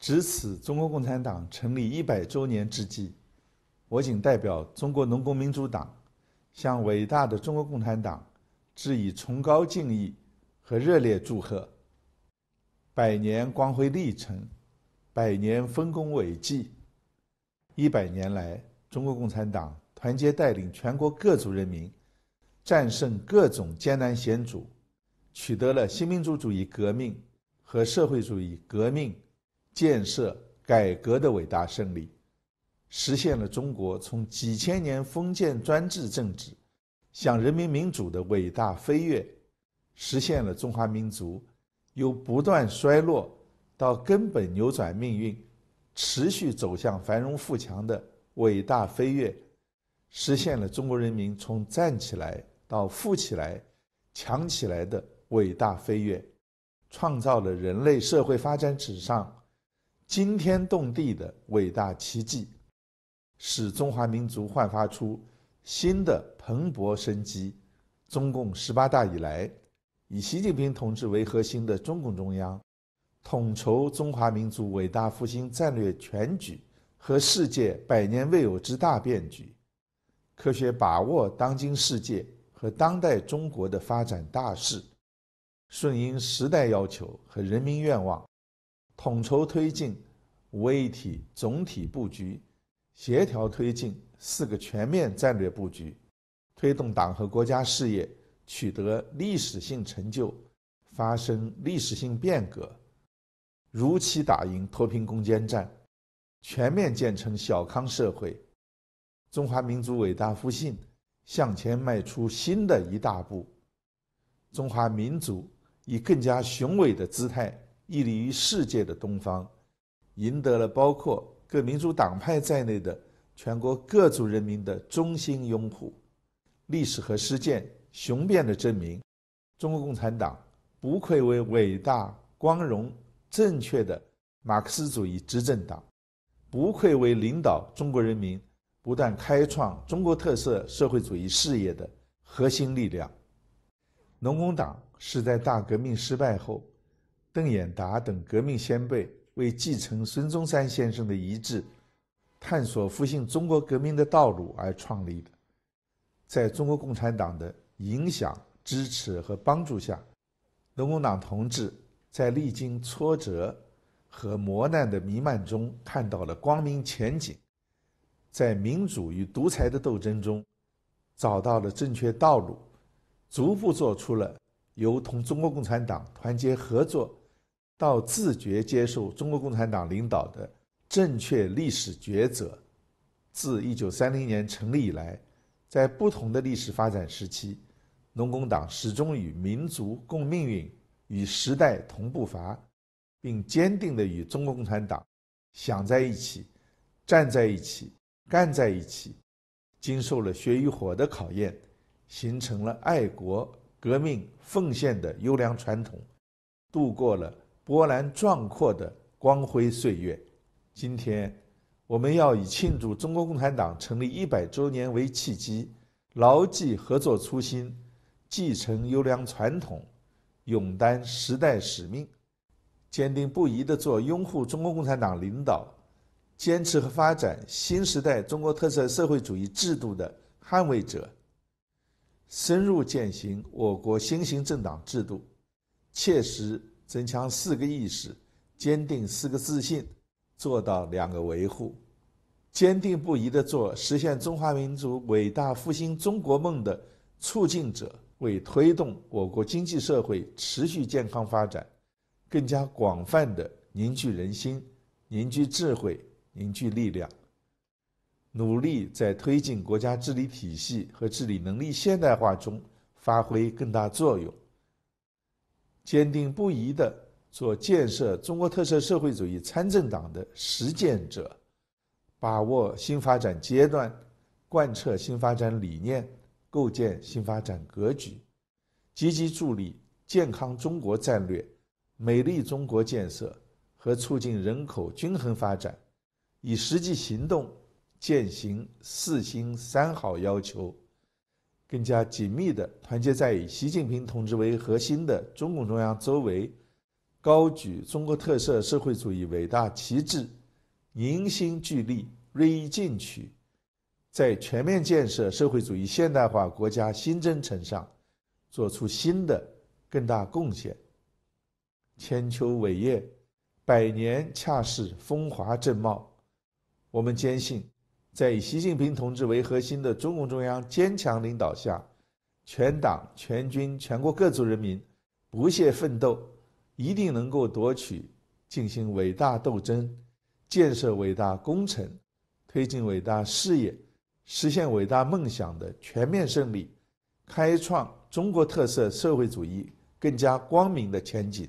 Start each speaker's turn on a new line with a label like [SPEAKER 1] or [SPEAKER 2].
[SPEAKER 1] 值此中国共产党成立一百周年之际，我谨代表中国农工民主党，向伟大的中国共产党致以崇高敬意和热烈祝贺。百年光辉历程，百年丰功伟绩。一百年来，中国共产党团结带领全国各族人民，战胜各种艰难险阻，取得了新民主主义革命和社会主义革命。建设改革的伟大胜利，实现了中国从几千年封建专制政治向人民民主的伟大飞跃，实现了中华民族由不断衰落到根本扭转命运、持续走向繁荣富强的伟大飞跃，实现了中国人民从站起来到富起来、强起来的伟大飞跃，创造了人类社会发展史上。惊天动地的伟大奇迹，使中华民族焕发出新的蓬勃生机。中共十八大以来，以习近平同志为核心的中共中央，统筹中华民族伟大复兴战略全局和世界百年未有之大变局，科学把握当今世界和当代中国的发展大势，顺应时代要求和人民愿望。统筹推进“五位一体”总体布局，协调推进“四个全面”战略布局，推动党和国家事业取得历史性成就、发生历史性变革，如期打赢脱贫攻坚战，全面建成小康社会，中华民族伟大复兴向前迈出新的一大步，中华民族以更加雄伟的姿态。屹立于世界的东方，赢得了包括各民主党派在内的全国各族人民的衷心拥护。历史和实践雄辩地证明，中国共产党不愧为伟大、光荣、正确的马克思主义执政党，不愧为领导中国人民不断开创中国特色社会主义事业的核心力量。农工党是在大革命失败后。邓演达等革命先辈为继承孙中山先生的遗志，探索复兴中国革命的道路而创立的，在中国共产党的影响、支持和帮助下，农工党同志在历经挫折和磨难的弥漫中看到了光明前景，在民主与独裁的斗争中，找到了正确道路，逐步做出了由同中国共产党团结合作。到自觉接受中国共产党领导的正确历史抉择，自一九三零年成立以来，在不同的历史发展时期，农工党始终与民族共命运，与时代同步伐，并坚定地与中国共产党想在一起，站在一起，干在一起，经受了血与火的考验，形成了爱国、革命、奉献的优良传统，度过了。波澜壮阔的光辉岁月，今天，我们要以庆祝中国共产党成立一百周年为契机，牢记合作初心，继承优良传统，勇担时代使命，坚定不移地做拥护中国共产党领导、坚持和发展新时代中国特色社会主义制度的捍卫者，深入践行我国新型政党制度，切实。增强四个意识，坚定四个自信，做到两个维护，坚定不移地做实现中华民族伟大复兴中国梦的促进者，为推动我国经济社会持续健康发展，更加广泛地凝聚人心、凝聚智慧、凝聚力量，努力在推进国家治理体系和治理能力现代化中发挥更大作用。坚定不移地做建设中国特色社会主义参政党的实践者，把握新发展阶段，贯彻新发展理念，构建新发展格局，积极助力健康中国战略、美丽中国建设和促进人口均衡发展，以实际行动践行“四新三好”要求。更加紧密地团结在以习近平同志为核心的中共中央周围，高举中国特色社会主义伟大旗帜，凝心聚力，锐意进取，在全面建设社会主义现代化国家新征程上，做出新的更大贡献。千秋伟业，百年恰是风华正茂，我们坚信。在以习近平同志为核心的中共中央坚强领导下，全党全军全国各族人民不懈奋斗，一定能够夺取进行伟大斗争、建设伟大工程、推进伟大事业、实现伟大梦想的全面胜利，开创中国特色社会主义更加光明的前景。